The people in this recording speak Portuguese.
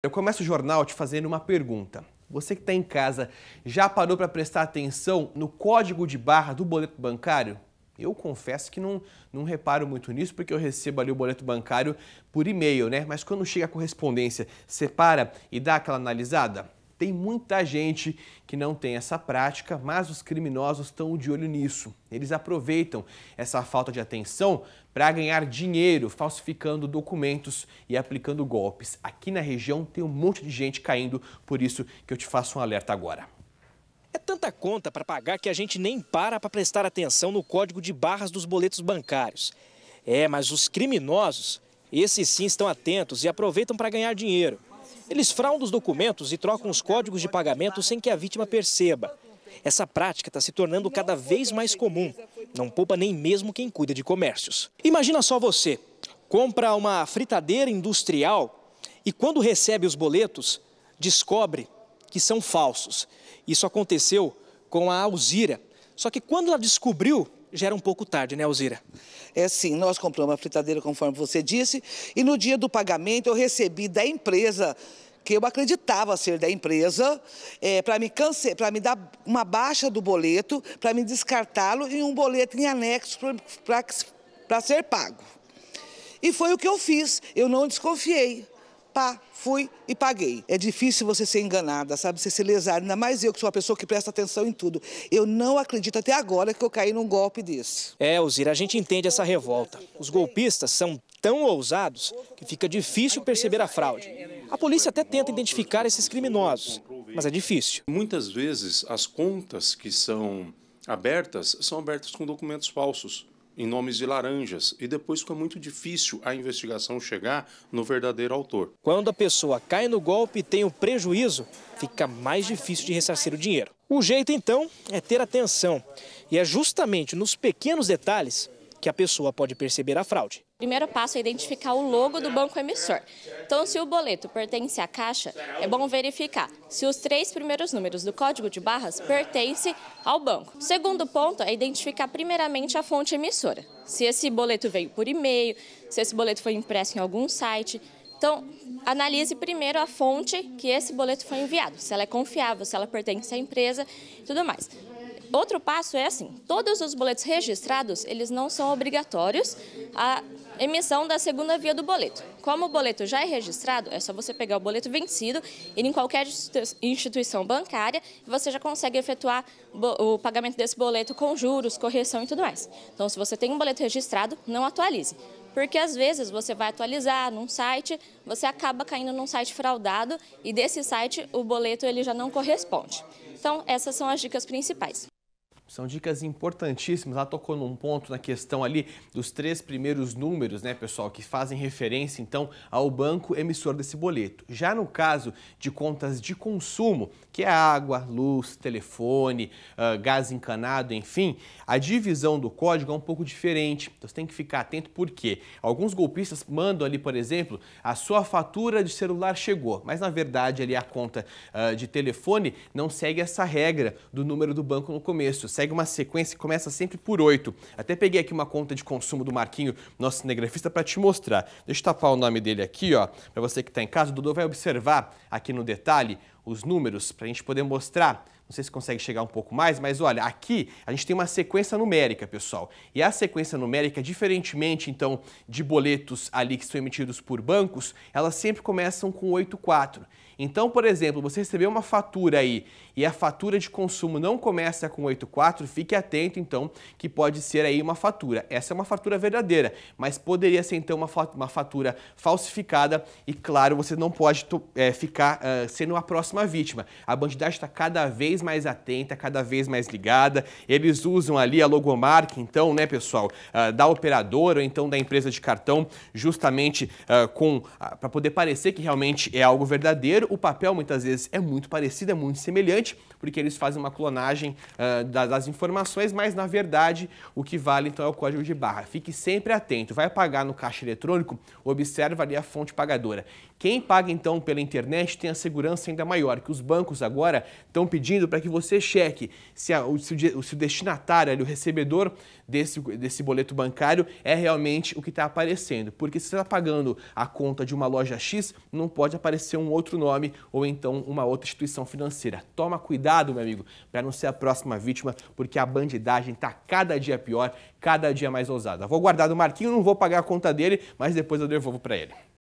Eu começo o jornal te fazendo uma pergunta. Você que está em casa já parou para prestar atenção no código de barra do boleto bancário? Eu confesso que não, não reparo muito nisso, porque eu recebo ali o boleto bancário por e-mail, né? Mas quando chega a correspondência, separa e dá aquela analisada? Tem muita gente que não tem essa prática, mas os criminosos estão de olho nisso. Eles aproveitam essa falta de atenção para ganhar dinheiro falsificando documentos e aplicando golpes. Aqui na região tem um monte de gente caindo, por isso que eu te faço um alerta agora. É tanta conta para pagar que a gente nem para para prestar atenção no código de barras dos boletos bancários. É, mas os criminosos, esses sim estão atentos e aproveitam para ganhar dinheiro. Eles fraudam os documentos e trocam os códigos de pagamento sem que a vítima perceba. Essa prática está se tornando cada vez mais comum. Não poupa nem mesmo quem cuida de comércios. Imagina só você: compra uma fritadeira industrial e, quando recebe os boletos, descobre que são falsos. Isso aconteceu com a Alzira. Só que quando ela descobriu, já era um pouco tarde, né, Alzira? É sim, nós compramos a fritadeira, conforme você disse, e no dia do pagamento eu recebi da empresa que eu acreditava ser da empresa, é, para me, cance... me dar uma baixa do boleto, para me descartá-lo e um boleto em anexo para ser pago. E foi o que eu fiz, eu não desconfiei. Pá, fui e paguei. É difícil você ser enganada, sabe? Você se lesar, ainda mais eu que sou uma pessoa que presta atenção em tudo. Eu não acredito até agora que eu caí num golpe desse. É, Elzira, a gente entende essa revolta. Os golpistas são tão ousados que fica difícil perceber a fraude. A polícia até tenta identificar esses criminosos, mas é difícil. Muitas vezes as contas que são abertas são abertas com documentos falsos em nomes de laranjas e depois fica muito difícil a investigação chegar no verdadeiro autor. Quando a pessoa cai no golpe e tem o um prejuízo, fica mais difícil de ressarcir o dinheiro. O jeito então é ter atenção e é justamente nos pequenos detalhes que a pessoa pode perceber a fraude. O primeiro passo é identificar o logo do banco emissor. Então, se o boleto pertence à Caixa, é bom verificar se os três primeiros números do código de barras pertencem ao banco. O segundo ponto é identificar primeiramente a fonte emissora. Se esse boleto veio por e-mail, se esse boleto foi impresso em algum site, então, analise primeiro a fonte que esse boleto foi enviado, se ela é confiável, se ela pertence à empresa e tudo mais. Outro passo é assim, todos os boletos registrados, eles não são obrigatórios a emissão da segunda via do boleto. Como o boleto já é registrado, é só você pegar o boleto vencido, ir em qualquer instituição bancária e você já consegue efetuar o pagamento desse boleto com juros, correção e tudo mais. Então, se você tem um boleto registrado, não atualize. Porque às vezes você vai atualizar num site, você acaba caindo num site fraudado e desse site o boleto ele já não corresponde. Então, essas são as dicas principais. São dicas importantíssimas. Ela tocou num ponto na questão ali dos três primeiros números, né, pessoal, que fazem referência então ao banco emissor desse boleto. Já no caso de contas de consumo, que é água, luz, telefone, uh, gás encanado, enfim, a divisão do código é um pouco diferente. Então você tem que ficar atento porque alguns golpistas mandam ali, por exemplo, a sua fatura de celular chegou, mas na verdade ali a conta uh, de telefone não segue essa regra do número do banco no começo segue uma sequência e começa sempre por 8. Até peguei aqui uma conta de consumo do Marquinho, nosso cinegrafista, para te mostrar. Deixa eu tapar o nome dele aqui, ó, para você que está em casa. O Dudu vai observar aqui no detalhe os números para a gente poder mostrar não sei se consegue chegar um pouco mais, mas olha, aqui a gente tem uma sequência numérica, pessoal. E a sequência numérica, diferentemente então de boletos ali que são emitidos por bancos, elas sempre começam com 84. Então, por exemplo, você recebeu uma fatura aí e a fatura de consumo não começa com 84, fique atento então que pode ser aí uma fatura. Essa é uma fatura verdadeira, mas poderia ser então uma fatura falsificada e claro, você não pode é, ficar uh, sendo a próxima vítima. A bandidagem está cada vez vez mais atenta, cada vez mais ligada. Eles usam ali a logomarca, então, né, pessoal, ah, da operadora ou então da empresa de cartão, justamente ah, com ah, para poder parecer que realmente é algo verdadeiro. O papel muitas vezes é muito parecido, é muito semelhante, porque eles fazem uma clonagem das informações, mas na verdade o que vale então é o código de barra. Fique sempre atento. Vai pagar no caixa eletrônico, observa ali a fonte pagadora. Quem paga então pela internet tem a segurança ainda maior, que os bancos agora estão pedindo para que você cheque se, a, se, o, se o destinatário, ali, o recebedor desse, desse boleto bancário é realmente o que está aparecendo. Porque se você está pagando a conta de uma loja X, não pode aparecer um outro nome ou então uma outra instituição financeira. Toma cuidado, meu amigo, para não ser a próxima vítima, porque a bandidagem está cada dia pior, cada dia mais ousada. Vou guardar do Marquinho, não vou pagar a conta dele, mas depois eu devolvo para ele.